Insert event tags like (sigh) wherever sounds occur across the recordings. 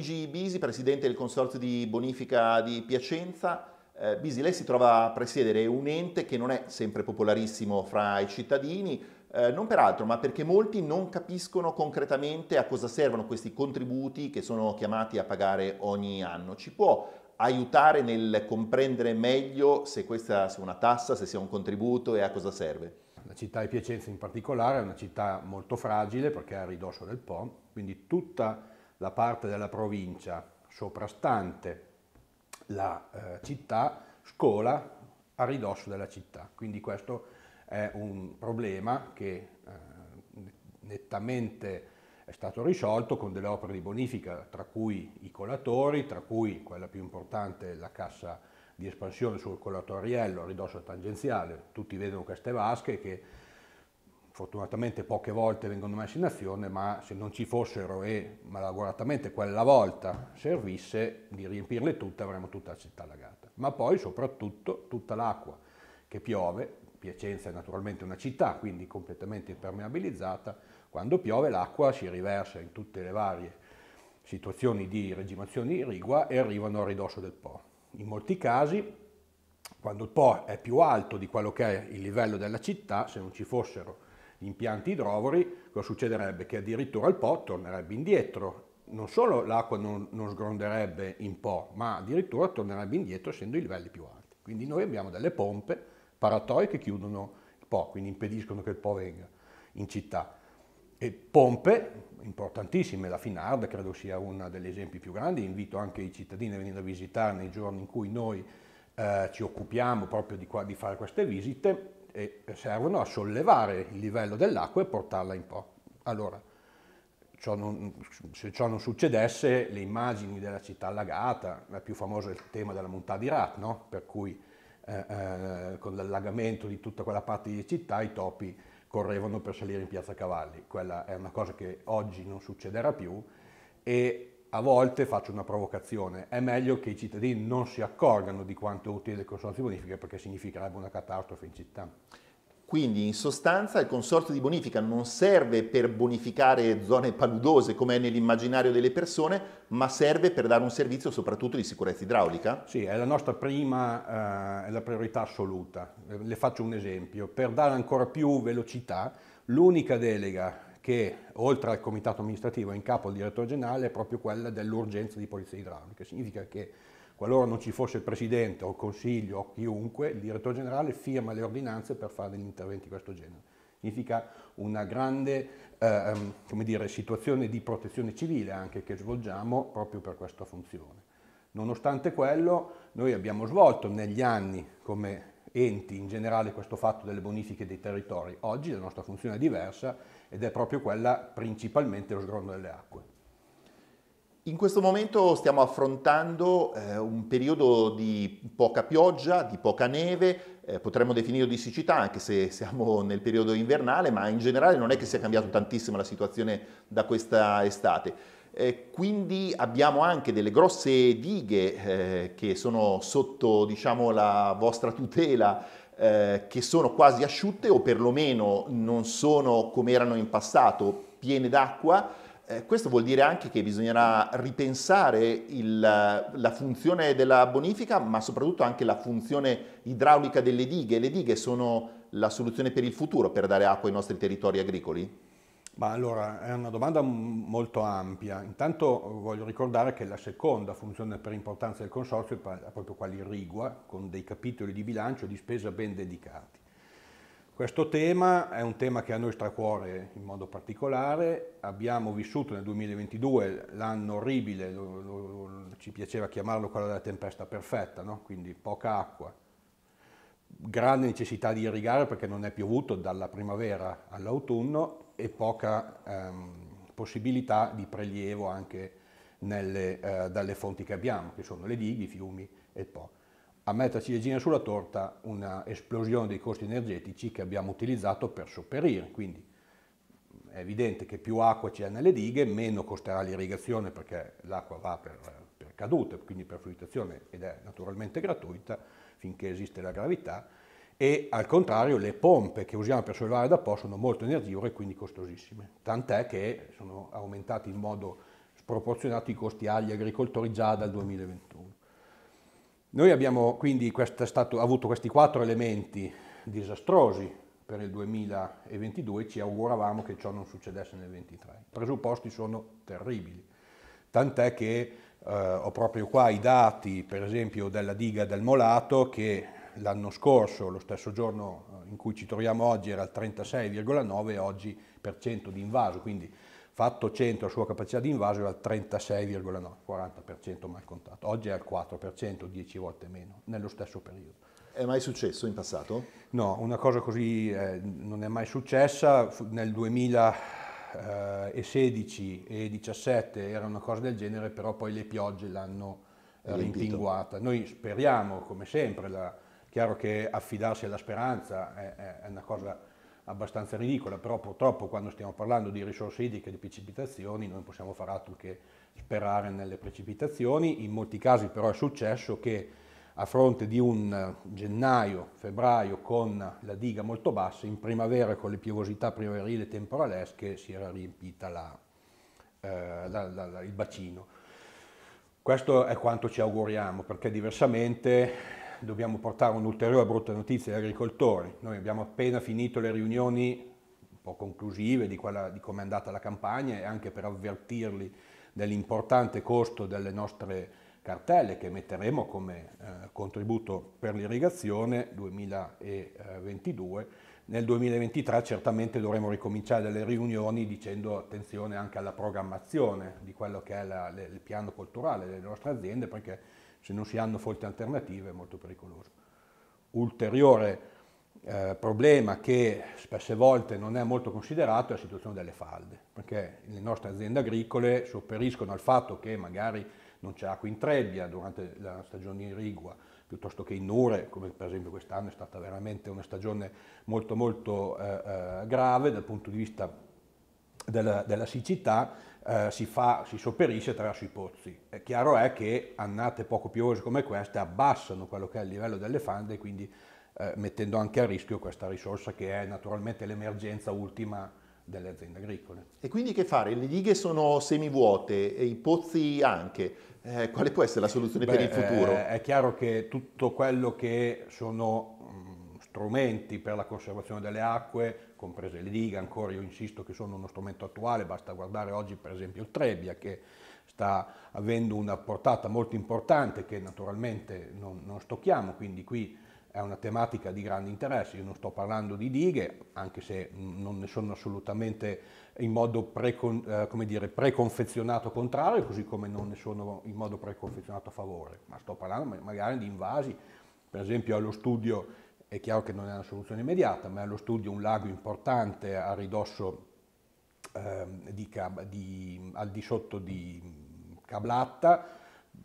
Luigi Bisi, presidente del Consorzio di Bonifica di Piacenza. Eh, Bisi, lei si trova a presiedere un ente che non è sempre popolarissimo fra i cittadini, eh, non per altro, ma perché molti non capiscono concretamente a cosa servono questi contributi che sono chiamati a pagare ogni anno. Ci può aiutare nel comprendere meglio se questa sia una tassa, se sia un contributo e a cosa serve? La città di Piacenza in particolare è una città molto fragile perché è a ridosso del Po, quindi tutta la parte della provincia soprastante la eh, città scola a ridosso della città. Quindi questo è un problema che eh, nettamente è stato risolto con delle opere di bonifica, tra cui i colatori, tra cui quella più importante, la cassa di espansione sul colatoriello a ridosso tangenziale. Tutti vedono queste vasche che fortunatamente poche volte vengono messe in azione, ma se non ci fossero e malauguratamente quella volta servisse di riempirle tutte, avremmo tutta la città allagata. Ma poi soprattutto tutta l'acqua che piove, Piacenza è naturalmente una città, quindi completamente impermeabilizzata, quando piove l'acqua si riversa in tutte le varie situazioni di regimazione irrigua e arrivano a ridosso del Po. In molti casi, quando il Po è più alto di quello che è il livello della città, se non ci fossero gli impianti idrovori, cosa succederebbe? Che addirittura il Po tornerebbe indietro. Non solo l'acqua non, non sgronderebbe in Po, ma addirittura tornerebbe indietro essendo i livelli più alti. Quindi noi abbiamo delle pompe, paratoie che chiudono il Po, quindi impediscono che il Po venga in città. E pompe importantissime, la Finard credo sia uno degli esempi più grandi, invito anche i cittadini a venire a visitare nei giorni in cui noi eh, ci occupiamo proprio di, qua, di fare queste visite, e servono a sollevare il livello dell'acqua e portarla in po'. Allora, ciò non, se ciò non succedesse, le immagini della città allagata, la più famosa è il tema della montagna di Rat, no? per cui eh, eh, con l'allagamento di tutta quella parte di città i topi correvano per salire in piazza Cavalli. Quella è una cosa che oggi non succederà più e a volte faccio una provocazione, è meglio che i cittadini non si accorgano di quanto è utile il consorzio di bonifica perché significherebbe una catastrofe in città. Quindi in sostanza il consorzio di bonifica non serve per bonificare zone paludose come è nell'immaginario delle persone, ma serve per dare un servizio soprattutto di sicurezza idraulica? Sì, è la nostra prima, eh, la priorità assoluta. Le faccio un esempio. Per dare ancora più velocità, l'unica delega che oltre al comitato amministrativo è in capo al direttore generale è proprio quella dell'urgenza di polizia idraulica. Significa che qualora non ci fosse il presidente o il consiglio o chiunque, il direttore generale firma le ordinanze per fare degli interventi di questo genere. Significa una grande eh, ehm, dire, situazione di protezione civile anche che svolgiamo proprio per questa funzione. Nonostante quello, noi abbiamo svolto negli anni come enti in generale questo fatto delle bonifiche dei territori. Oggi la nostra funzione è diversa ed è proprio quella principalmente lo sgrondo delle acque. In questo momento stiamo affrontando eh, un periodo di poca pioggia, di poca neve, eh, potremmo definirlo di siccità anche se (laughs) siamo nel periodo invernale, ma in generale non è che sia cambiata tantissimo la situazione da questa estate. Eh, quindi abbiamo anche delle grosse dighe eh, che sono sotto diciamo, la vostra tutela, eh, che sono quasi asciutte o perlomeno non sono come erano in passato piene d'acqua. Eh, questo vuol dire anche che bisognerà ripensare il, la funzione della bonifica, ma soprattutto anche la funzione idraulica delle dighe. Le dighe sono la soluzione per il futuro per dare acqua ai nostri territori agricoli? Ma allora è una domanda molto ampia. Intanto eh, voglio ricordare che la seconda funzione per importanza del consorzio è proprio quella irrigua, con dei capitoli di bilancio di spesa ben dedicati. Questo tema è un tema che a noi stracuore in modo particolare. Abbiamo vissuto nel 2022 l'anno orribile, lo, lo, ci piaceva chiamarlo quello della tempesta perfetta, no? quindi poca acqua, grande necessità di irrigare perché non è piovuto dalla primavera all'autunno e poca ehm, possibilità di prelievo anche nelle, eh, dalle fonti che abbiamo, che sono le dighe, i fiumi e il Po. A le ciliegina sulla torta una esplosione dei costi energetici che abbiamo utilizzato per sopperire, quindi è evidente che più acqua c'è nelle dighe, meno costerà l'irrigazione perché l'acqua va per, per cadute, quindi per fluidazione ed è naturalmente gratuita, finché esiste la gravità, e al contrario le pompe che usiamo per sollevare da po' sono molto energivore e quindi costosissime, tant'è che sono aumentati in modo sproporzionato i costi agli agricoltori già dal 2021. Noi abbiamo quindi stato, avuto questi quattro elementi disastrosi per il 2022 ci auguravamo che ciò non succedesse nel 2023. I presupposti sono terribili, tant'è che eh, ho proprio qua i dati, per esempio, della diga del Molato che l'anno scorso, lo stesso giorno eh, in cui ci troviamo oggi, era al 36,9, e oggi per cento di invaso, quindi fatto 100 la sua capacità di invaso era al 36,9, 40% mal contato, oggi è al 4%, 10 volte meno, nello stesso periodo. È mai successo in passato? No, una cosa così eh, non è mai successa, nel 2000 eh, e 16 e 17 era una cosa del genere, però poi le piogge l'hanno eh, rimpinguata. Noi speriamo, come sempre, la, chiaro che affidarsi alla speranza è, è, una cosa abbastanza ridicola, però purtroppo quando stiamo parlando di risorse idriche e di precipitazioni non possiamo fare altro che sperare nelle precipitazioni, in molti casi però è successo che a fronte di un gennaio-febbraio con la diga molto bassa, in primavera con le piovosità primaverile temporalesche si era riempita la, eh, la, la, il bacino. Questo è quanto ci auguriamo, perché diversamente dobbiamo portare un'ulteriore brutta notizia agli agricoltori. Noi abbiamo appena finito le riunioni un po' conclusive di, di come è andata la campagna e anche per avvertirli dell'importante costo delle nostre cartelle che metteremo come eh, contributo per l'irrigazione 2022. Nel 2023 certamente dovremo ricominciare delle riunioni dicendo attenzione anche alla programmazione di quello che è la, le, il piano culturale delle nostre aziende perché se non si hanno folte alternative è molto pericoloso. Ulteriore eh, problema che spesse volte non è molto considerato è la situazione delle falde perché le nostre aziende agricole sopperiscono al fatto che magari non c'è acqua in Trebbia durante la stagione in Rigua, piuttosto che in Nure, come per esempio quest'anno è stata veramente una stagione molto molto eh, eh, grave dal punto di vista della, della siccità, eh, si, fa, si sopperisce attraverso i pozzi. È chiaro è che annate poco piovose come queste abbassano quello che è il livello delle fande e quindi eh, mettendo anche a rischio questa risorsa che è naturalmente l'emergenza ultima delle aziende agricole. E quindi che fare? Le dighe sono semivuote, e i pozzi anche. Eh, quale può essere la soluzione Beh, per il futuro? Eh, è chiaro che tutto quello che sono mh, mm, strumenti per la conservazione delle acque, comprese le dighe, ancora io insisto che sono uno strumento attuale, basta guardare oggi per esempio il Trebbia che sta avendo una portata molto importante che naturalmente non, non stocchiamo, quindi qui è una tematica di grande interesse. Io non sto parlando di dighe, anche se non ne sono assolutamente in modo precon, eh, dire, preconfezionato contrario, così come non ne sono in modo preconfezionato a favore, ma sto parlando magari di invasi, per esempio allo studio, è chiaro che non è una soluzione immediata, ma è allo studio un lago importante a ridosso eh, di, di, al di sotto di Cablatta,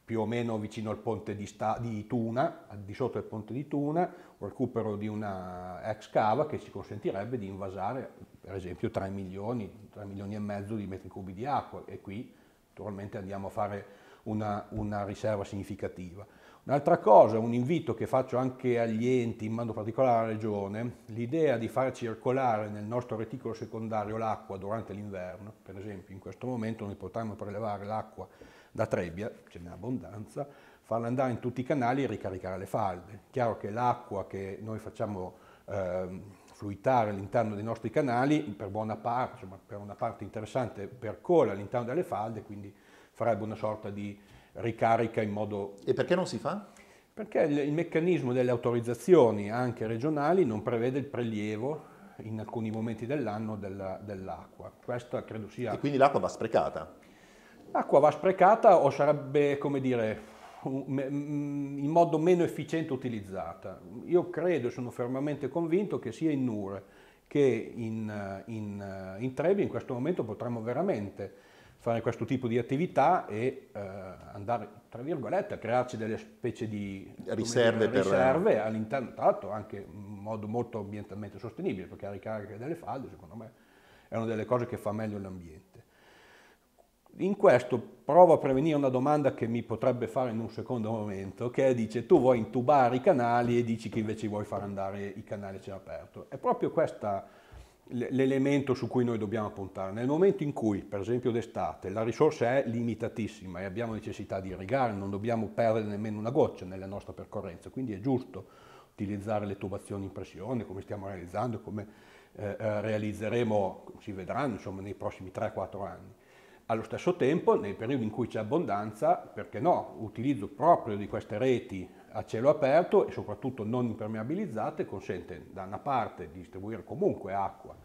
più o meno vicino al ponte di, Sta- di Tuna, al di sotto del ponte di Tuna, un recupero di una ex cava che ci consentirebbe di invasare per esempio 3 milioni, 3 milioni e mezzo di metri cubi di acqua e qui naturalmente andiamo a fare una, una riserva significativa. Un'altra cosa, un invito che faccio anche agli enti, in modo particolare alla regione, l'idea di far circolare nel nostro reticolo secondario l'acqua durante l'inverno, per esempio in questo momento noi potremmo prelevare l'acqua da Trebbia, ce n'è abbondanza, farla andare in tutti i canali e ricaricare le falde. Chiaro che l'acqua che noi facciamo eh, fluitare all'interno dei nostri canali, per buona parte, insomma, per una parte interessante, percola all'interno delle falde, quindi farebbe una sorta di ricarica in modo... E perché non si fa? Perché il, il meccanismo delle autorizzazioni, anche regionali, non prevede il prelievo in alcuni momenti dell'anno dell'acqua. Questa credo sia... E quindi l'acqua va sprecata? L'acqua va sprecata o sarebbe, come dire, in modo meno efficiente utilizzata. Io credo sono fermamente convinto che sia in Nure che in, eh, in, eh, in Trebi in questo momento potremmo veramente fare questo tipo di attività e eh, andare, tra virgolette, a crearci delle specie di riserve, dire, riserve all'interno, tra l'altro anche in modo molto ambientalmente sostenibile, perché la ricarica delle falde, secondo me, è una delle cose che fa meglio l'ambiente. In questo provo a prevenire una domanda che mi potrebbe fare in un secondo momento, che è, dice tu vuoi intubare i canali e dici che invece vuoi far andare i canali a cielo aperto. È proprio questo l'elemento su cui noi dobbiamo puntare. Nel momento in cui, per esempio d'estate, la risorsa è limitatissima e abbiamo necessità di irrigare, non dobbiamo perdere nemmeno una goccia nella nostra percorrenza, quindi è giusto utilizzare le tubazioni in pressione, come stiamo realizzando, come eh, eh realizzeremo, si vedranno insomma, nei prossimi 3-4 anni. Allo stesso tempo, nel periodo in cui c'è abbondanza, perché no, utilizzo proprio di queste reti a cielo aperto e soprattutto non impermeabilizzate consente da una parte di distribuire comunque acqua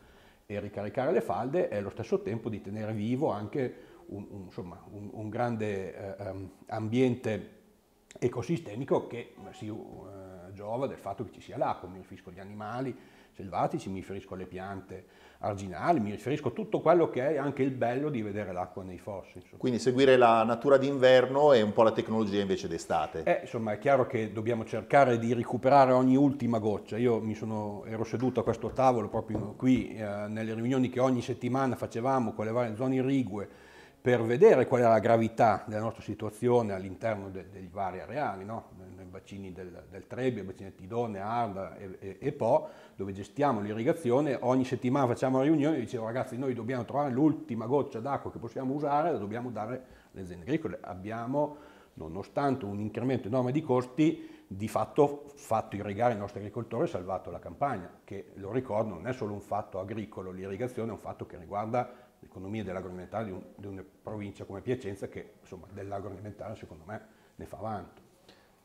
e ricaricare le falde e allo stesso tempo di tenere vivo anche un, un, insomma, un, un grande eh, ehm, ambiente ecosistemico che si eh, giova del fatto che ci sia l'acqua, mi riferisco agli animali, selvatici, mi riferisco alle piante arginali, mi riferisco a tutto quello che è anche il bello di vedere l'acqua nei fossi. Insomma. Quindi seguire la natura d'inverno e un po' la tecnologia invece d'estate. Eh, insomma è chiaro che dobbiamo cercare di recuperare ogni ultima goccia. Io mi sono, ero seduto a questo tavolo proprio qui eh, nelle riunioni che ogni settimana facevamo con le varie zone irrigue per vedere qual è la gravità della nostra situazione all'interno de, dei vari areali, no? nei bacini del, del Trebbio, bacini del Tidone, Arda e, e, e, Po, dove gestiamo l'irrigazione, ogni settimana facciamo una riunione e dicevo ragazzi noi dobbiamo trovare l'ultima goccia d'acqua che possiamo usare, la dobbiamo dare alle aziende agricole. Abbiamo, nonostante un incremento enorme di costi, di fatto fatto irrigare i nostri agricoltori e salvato la campagna, che lo ricordo non è solo un fatto agricolo, l'irrigazione è un fatto che riguarda l'economia dell'agroalimentare di, un, di, una provincia come Piacenza che insomma dell'agroalimentare secondo me ne fa vanto.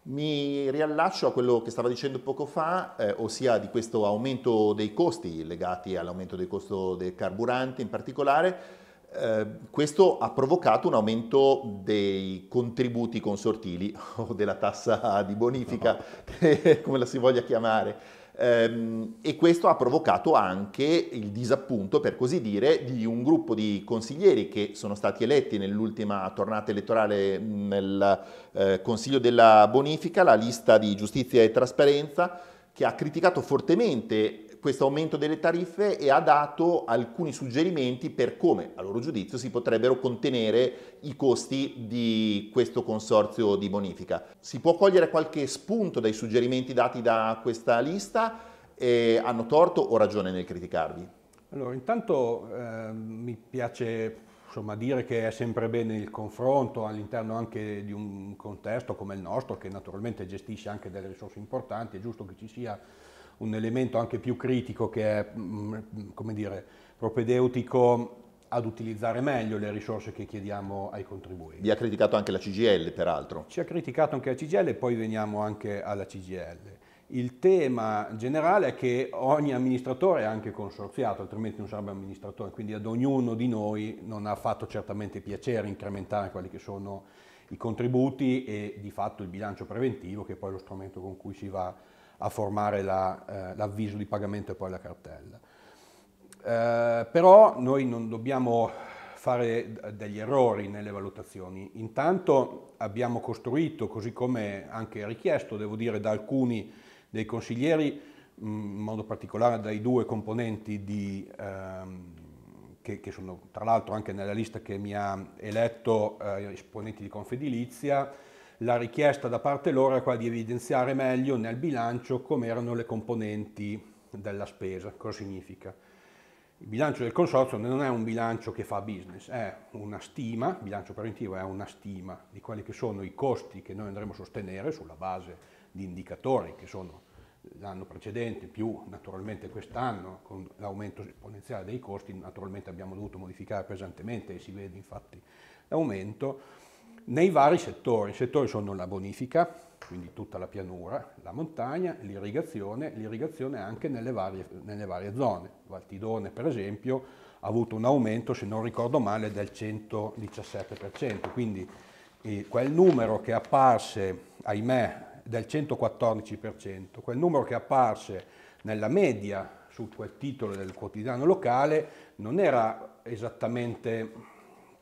Mi riallaccio a quello che stava dicendo poco fa, eh, ossia di questo aumento dei costi legati all'aumento del costo del carburante in particolare. Eh, questo ha provocato un aumento dei contributi consortili (laughs) o della tassa di bonifica, no. (laughs) come la si voglia chiamare. Ehm, e questo ha provocato anche il disappunto, per così dire, di un gruppo di consiglieri che sono stati eletti nell'ultima tornata elettorale nel eh, Consiglio della Bonifica, la lista di giustizia e trasparenza, che ha criticato fortemente questo aumento delle tariffe e ha dato alcuni suggerimenti per come, a loro giudizio, si potrebbero contenere i costi di questo consorzio di bonifica. Si può cogliere qualche spunto dai suggerimenti dati da questa lista? E hanno torto o ragione nel criticarvi? Allora, intanto eh, mi piace insomma, dire che è sempre bene il confronto all'interno anche di un contesto come il nostro, che naturalmente gestisce anche delle risorse importanti, è giusto che ci sia un elemento anche più critico che è, mm, come dire, propedeutico ad utilizzare meglio le risorse che chiediamo ai contribuenti. Vi ha criticato anche la CGL, peraltro. Ci ha criticato anche la CGL e poi veniamo anche alla CGL. Il tema generale è che ogni amministratore è anche consorziato, altrimenti non sarebbe amministratore, quindi ad ognuno di noi non ha fatto certamente piacere incrementare quelli che sono i contributi e di fatto il bilancio preventivo, che è poi lo strumento con cui si va a a formare la, eh, l'avviso di pagamento e poi la cartella. Eh, però noi non dobbiamo fare degli errori nelle valutazioni. Intanto abbiamo costruito, così come anche richiesto, devo dire, da alcuni dei consiglieri, mm, in modo particolare dai due componenti di, ehm, che, che, sono tra l'altro anche nella lista che mi ha eletto eh, esponenti di Confedilizia, la richiesta da parte loro è quella di evidenziare meglio nel bilancio come erano le componenti della spesa. Cosa significa? Il bilancio del consorzio non è un bilancio che fa business, è una stima, il bilancio preventivo è una stima di quelli che sono i costi che noi andremo a sostenere sulla base di indicatori che sono l'anno precedente più naturalmente quest'anno con l'aumento esponenziale dei costi, naturalmente abbiamo dovuto modificare pesantemente e si vede infatti l'aumento nei vari settori. I settori sono la bonifica, quindi tutta la pianura, la montagna, l'irrigazione, l'irrigazione anche nelle varie, nelle varie zone. Valtidone per esempio ha avuto un aumento, se non ricordo male, del 117%, quindi eh, quel numero che apparse, ahimè, del 114%, quel numero che apparse nella media su quel titolo del quotidiano locale non era esattamente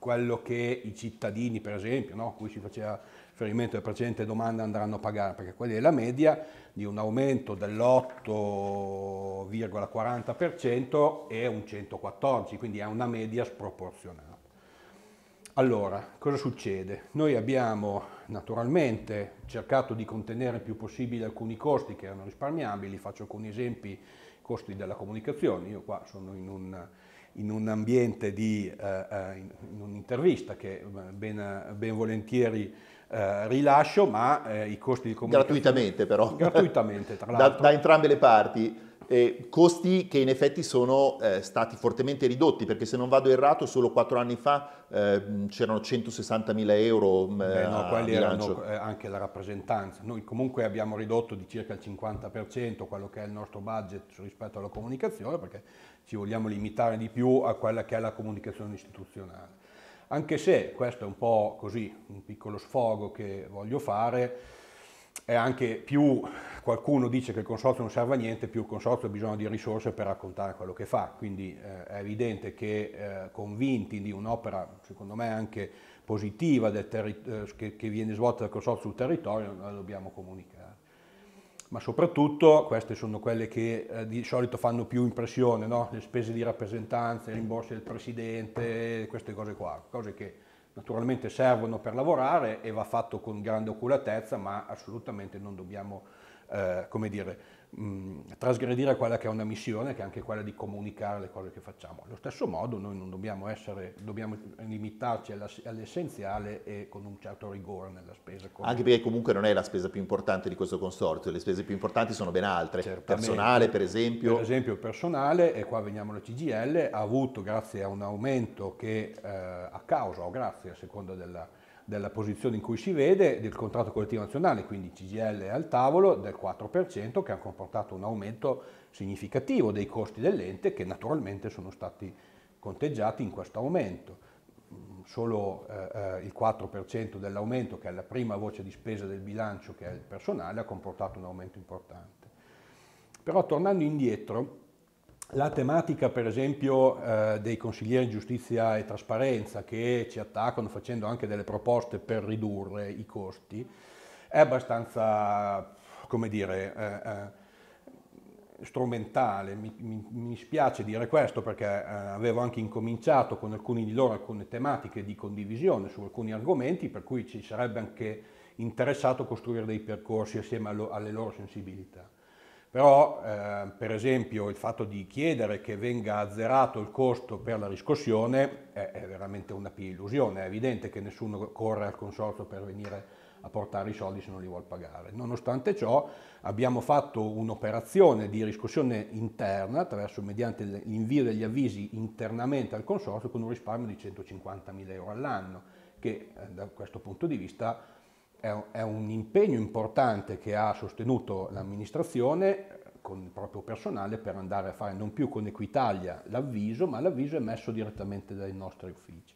quello che i cittadini, per esempio, no, a cui si faceva riferimento alla precedente domanda, andranno a pagare, perché quella è la media di un aumento dell'8,40% e un 114, quindi è una media sproporzionata. Allora, cosa succede? Noi abbiamo naturalmente cercato di contenere il più possibile alcuni costi che erano risparmiabili, faccio alcuni esempi, costi della comunicazione, io qua sono in un in un ambiente di, eh, eh, in un'intervista che eh, ben, ben volentieri eh, rilascio, ma eh, i costi di comunicazione... Gratuitamente però. Gratuitamente, tra (laughs) l'altro. Da, da entrambe le parti. Eh, costi che in effetti sono stati fortemente ridotti, perché se non vado errato, solo quattro anni fa ehm, c'erano 160 mila euro mm, Beh, no, quelli bilancio. erano anche la rappresentanza. Noi comunque abbiamo ridotto di circa il 50% quello che è il nostro budget rispetto alla comunicazione, perché ci vogliamo limitare di più a quella che è la comunicazione istituzionale. Anche se questo è un po' così, un piccolo sfogo che voglio fare, è anche più qualcuno dice che il consorzio non serve a niente, più il consorzio ha bisogno di risorse per raccontare quello che fa. Quindi eh, è evidente che eh, convinti di un'opera, secondo me anche positiva, eh, che, che viene svolta dal consorzio sul territorio, noi dobbiamo comunicare ma soprattutto queste sono quelle che eh, di solito fanno più impressione, no? le spese di rappresentanza, i rimborsi del presidente, queste cose qua, cose che naturalmente servono per lavorare e va fatto con grande oculatezza, ma assolutamente non dobbiamo, eh, come dire, mh, trasgredire quella che è una missione, che è anche quella di comunicare le cose che facciamo. Allo stesso modo noi non dobbiamo, essere, dobbiamo limitarci alla, all'essenziale e con un certo rigore nella spesa. Anche perché comunque non è la spesa più importante di questo consorzio, le spese più importanti sono ben altre, Certamente. personale per esempio. Per esempio il personale, e qua veniamo alla CGL, ha avuto grazie a un aumento che eh, a causa o grazie a seconda della della posizione in cui si vede del contratto collettivo nazionale, quindi CGL al tavolo del 4% che ha comportato un aumento significativo dei costi dell'ente che naturalmente sono stati conteggiati in questo aumento. Solo eh, eh il 4% dell'aumento, che è la prima voce di spesa del bilancio, che è il personale, ha comportato un aumento importante. Però tornando indietro, la tematica per esempio eh, dei consiglieri di giustizia e trasparenza che ci attaccano facendo anche delle proposte per ridurre i costi è abbastanza, come dire, eh, eh, strumentale. Mi, mi, mi, spiace dire questo perché eh, avevo anche incominciato con alcuni di loro alcune tematiche di condivisione su alcuni argomenti per cui ci sarebbe anche interessato costruire dei percorsi assieme lo, alle loro sensibilità. Però, eh, per esempio, il fatto di chiedere che venga azzerato il costo per la riscossione è, è veramente una pia illusione. È evidente che nessuno corre al consorzio per venire a portare i soldi se non li vuole pagare. Nonostante ciò abbiamo fatto un'operazione di riscossione interna attraverso mediante l'invio degli avvisi internamente al consorzio con un risparmio di 150.000 euro all'anno che eh, da questo punto di vista è un impegno importante che ha sostenuto l'amministrazione eh, con il proprio personale per andare a fare non più con Equitalia l'avviso, ma l'avviso è messo direttamente dai nostri uffici.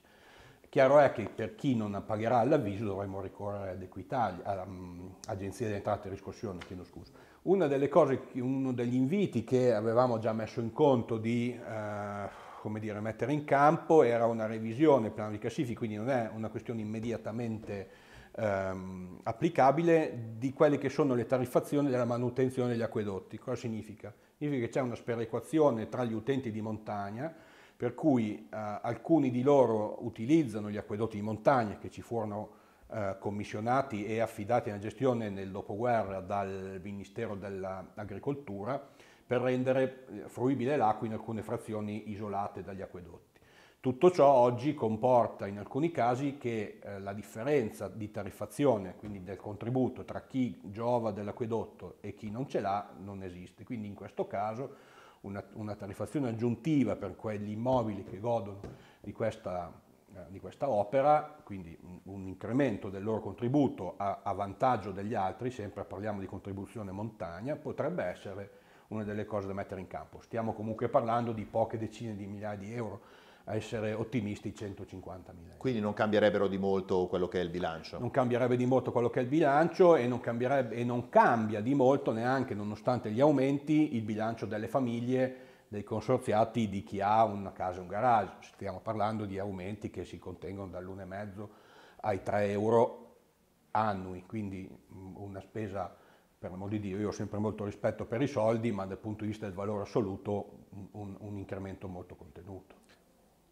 Chiaro è che per chi non pagherà l'avviso dovremmo ricorrere ad Equitalia, all'Agenzia mm, di Entrate e Riscossione, chiedo scusa. Una delle cose, uno degli inviti che avevamo già messo in conto di eh, come dire, mettere in campo era una revisione del piano di classifica, quindi non è una questione immediatamente ehm, applicabile di quelle che sono le tariffazioni della manutenzione degli acquedotti. Cosa significa? Significa che c'è una sperequazione tra gli utenti di montagna, per cui eh, alcuni di loro utilizzano gli acquedotti di montagna che ci furono eh, commissionati e affidati alla gestione nel dopoguerra dal Ministero dell'Agricoltura per rendere eh, fruibile l'acqua in alcune frazioni isolate dagli acquedotti tutto ciò oggi comporta in alcuni casi che eh, la differenza di tariffazione, quindi del contributo tra chi giova dell'acquedotto e chi non ce l'ha, non esiste. Quindi in questo caso una, una tariffazione aggiuntiva per quegli immobili che godono di questa, eh, di questa opera, quindi un, un, incremento del loro contributo a, a vantaggio degli altri, sempre parliamo di contribuzione montagna, potrebbe essere una delle cose da mettere in campo. Stiamo comunque parlando di poche decine di migliaia di euro a essere ottimisti 150.000 euro. Quindi non cambierebbero di molto quello che è il bilancio? Non cambierebbe di molto quello che è il bilancio e non, cambierebbe, e non cambia di molto neanche, nonostante gli aumenti, il bilancio delle famiglie, dei consorziati, di chi ha una casa e un garage. Stiamo parlando di aumenti che si contengono dall'1,5 ai 3 euro annui, quindi mm, una spesa, per l'amor di Dio, io ho sempre molto rispetto per i soldi, ma dal punto di vista del valore assoluto un, un incremento molto contenuto.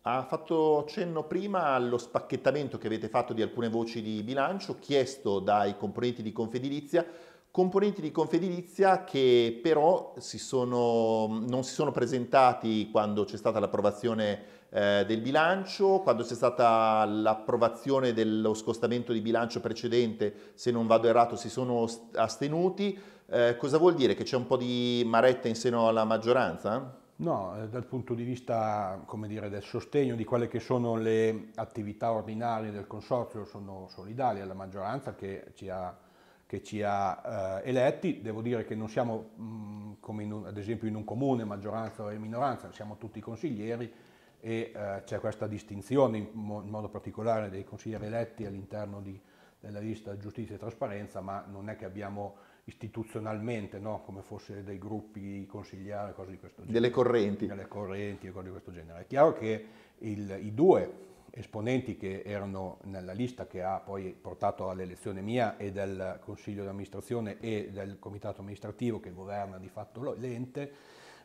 Ha fatto accenno prima allo spacchettamento che avete fatto di alcune voci di bilancio chiesto dai componenti di Confedilizia, componenti di Confedilizia che però si sono, non si sono presentati quando c'è stata l'approvazione eh, del bilancio, quando c'è stata l'approvazione dello scostamento di bilancio precedente, se non vado errato, si sono astenuti. Eh, cosa vuol dire? Che c'è un po' di maretta in seno alla maggioranza? No, eh, dal punto di vista dire, del sostegno di quelle che sono le attività ordinarie del Consorzio sono solidali alla maggioranza che ci ha, che ci ha eh, eletti. Devo dire che non siamo, mh, mm, come un, ad esempio in un comune, maggioranza o minoranza, siamo tutti consiglieri e eh, c'è questa distinzione in, mo in, modo particolare dei consiglieri eletti all'interno della lista giustizia e trasparenza, ma non è che abbiamo istituzionalmente, no? come fosse dei gruppi consigliari, cose di questo genere. Delle correnti. Delle correnti e cose di questo genere. È chiaro che il, i due esponenti che erano nella lista che ha poi portato all'elezione mia e del consiglio di amministrazione e del comitato amministrativo che governa di fatto l'ente,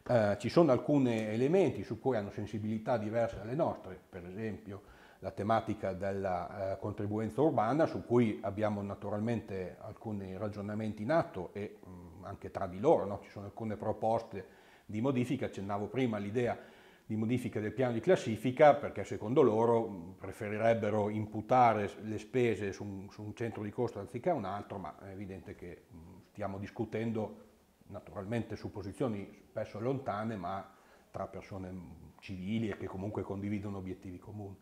eh, ci sono alcuni elementi su cui hanno sensibilità diverse dalle nostre, per esempio la tematica della eh, contribuenza urbana su cui abbiamo naturalmente alcuni ragionamenti in atto e mh, mm, anche tra di loro no? ci sono alcune proposte di modifica, accennavo prima l'idea di modifica del piano di classifica perché secondo loro mm, preferirebbero imputare le spese su un, su un centro di costo anziché un altro, ma è evidente che mh, mm, stiamo discutendo naturalmente su posizioni spesso lontane ma tra persone civili e che comunque condividono obiettivi comuni.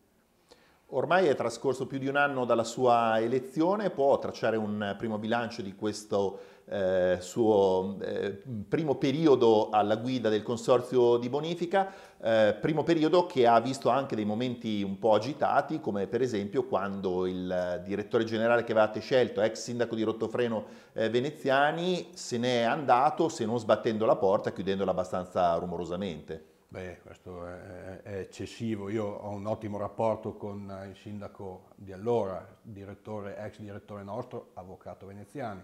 Ormai è trascorso più di un anno dalla sua elezione, può tracciare un primo bilancio di questo eh, suo eh, primo periodo alla guida del Consorzio di Bonifica, eh, primo periodo che ha visto anche dei momenti un po' agitati, come per esempio quando il direttore generale che avevate scelto, ex sindaco di Rottofreno eh, Veneziani, se n'è andato, se non sbattendo la porta, chiudendola abbastanza rumorosamente. Beh, questo è, è, eccessivo. Io ho un ottimo rapporto con eh, il sindaco di allora, direttore, ex direttore nostro, avvocato veneziani.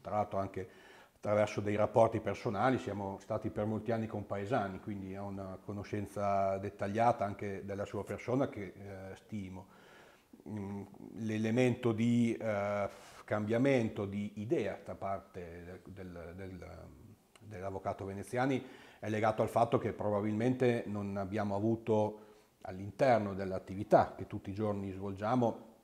Tra l'altro anche attraverso dei rapporti personali siamo stati per molti anni compaesani, quindi ho una conoscenza dettagliata anche della sua persona che eh, stimo. Mm, l'elemento di eh, cambiamento di idea da parte del, del, dell'avvocato veneziani è legato al fatto che probabilmente non abbiamo avuto all'interno dell'attività che tutti i giorni svolgiamo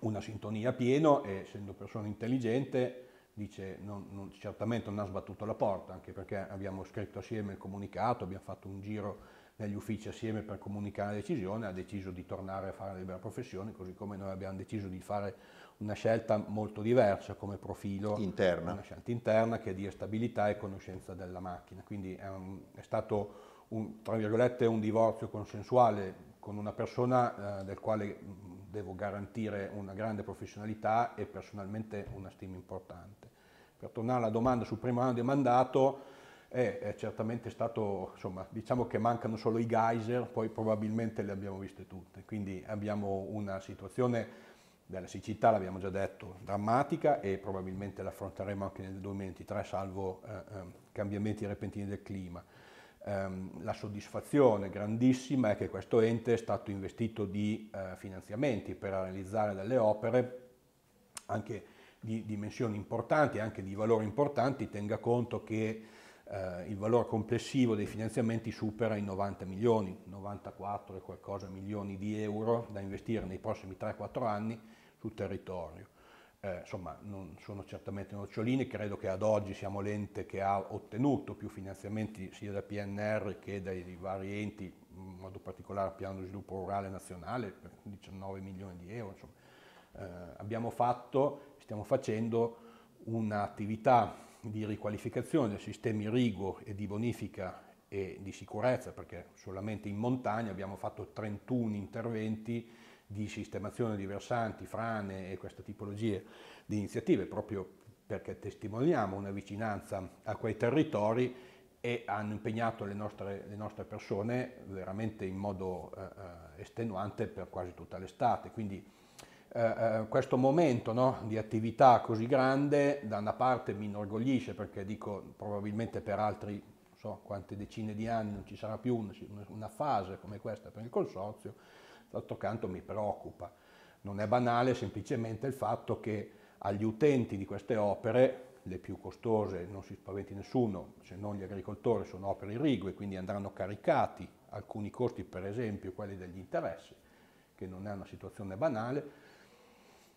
una sintonia piena e essendo persona intelligente dice non, non, certamente non ha sbattuto la porta anche perché abbiamo scritto assieme il comunicato, abbiamo fatto un giro negli uffici assieme per comunicare la decisione, ha deciso di tornare a fare la libera professione così come noi abbiamo deciso di fare una scelta molto diversa come profilo, interna. una scelta interna che di stabilità e conoscenza della macchina. Quindi è, un, è stato un, tra virgolette, un divorzio consensuale con una persona eh, del quale devo garantire una grande professionalità e personalmente una stima importante. Per tornare alla domanda sul primo anno di mandato, è, è certamente stato, insomma, diciamo che mancano solo i geyser, poi probabilmente le abbiamo viste tutte, quindi abbiamo una situazione della siccità, l'abbiamo già detto, drammatica e probabilmente l'affronteremo anche nel 2023, salvo eh, ehm, cambiamenti repentini del clima. Ehm, la soddisfazione grandissima è che questo ente è stato investito di eh, finanziamenti per realizzare delle opere anche di dimensioni importanti, anche di valori importanti, tenga conto che eh, il valore complessivo dei finanziamenti supera i 90 milioni, 94 e qualcosa milioni di euro da investire nei prossimi 3-4 anni sul territorio. Eh, insomma, non sono certamente noccioline, credo che ad oggi siamo l'ente che ha ottenuto più finanziamenti sia da PNR che dai vari enti, in modo particolare al piano di sviluppo rurale nazionale, 19 milioni di euro. Eh, abbiamo fatto, stiamo facendo un'attività di riqualificazione del sistema irriguo e di bonifica e di sicurezza, perché solamente in montagna abbiamo fatto 31 interventi di sistemazione di versanti, frane e questa tipologia di iniziative, proprio perché testimoniamo una vicinanza a quei territori e hanno impegnato le nostre, le nostre persone veramente in modo eh, eh estenuante per quasi tutta l'estate. Quindi eh, eh, questo momento no, di attività così grande da una parte mi inorgoglisce perché dico probabilmente per altri so quante decine di anni non ci sarà più una, una fase come questa per il consorzio, D'altro canto mi preoccupa. Non è banale semplicemente il fatto che agli utenti di queste opere, le più costose, non si spaventi nessuno, se non gli agricoltori, sono opere irrigue, quindi andranno caricati alcuni costi, per esempio quelli degli interessi, che non è una situazione banale,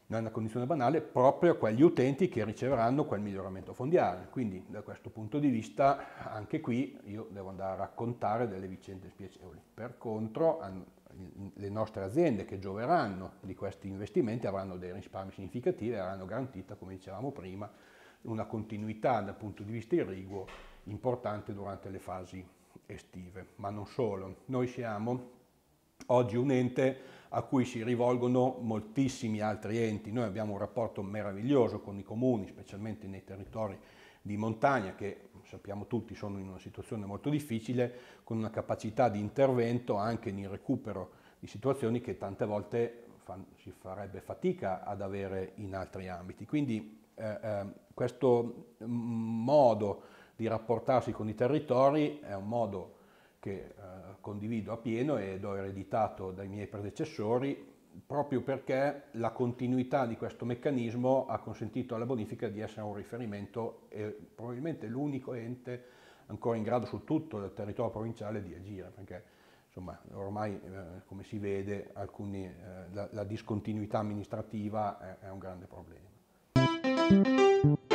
non è una condizione banale, proprio a quegli utenti che riceveranno quel miglioramento fondiale. Quindi da questo punto di vista anche qui io devo andare a raccontare delle vicende spiacevoli. Per contro le nostre aziende che gioveranno di questi investimenti avranno dei risparmi significativi e avranno garantita, come dicevamo prima, una continuità dal punto di vista irriguo importante durante le fasi estive. Ma non solo, noi siamo oggi un ente a cui si rivolgono moltissimi altri enti. Noi abbiamo un rapporto meraviglioso con i comuni, specialmente nei territori di montagna, che sappiamo tutti, sono in una situazione molto difficile, con una capacità di intervento anche nel recupero di situazioni che tante volte fan, si farebbe fatica ad avere in altri ambiti. Quindi eh, eh, questo modo di rapportarsi con i territori è un modo che eh, condivido appieno ed ho ereditato dai miei predecessori proprio perché la continuità di questo meccanismo ha consentito alla bonifica di essere un riferimento e probabilmente l'unico ente ancora in grado su tutto il territorio provinciale di agire, perché insomma, ormai eh, come si vede alcuni, eh, la, la, discontinuità amministrativa è, è un grande problema.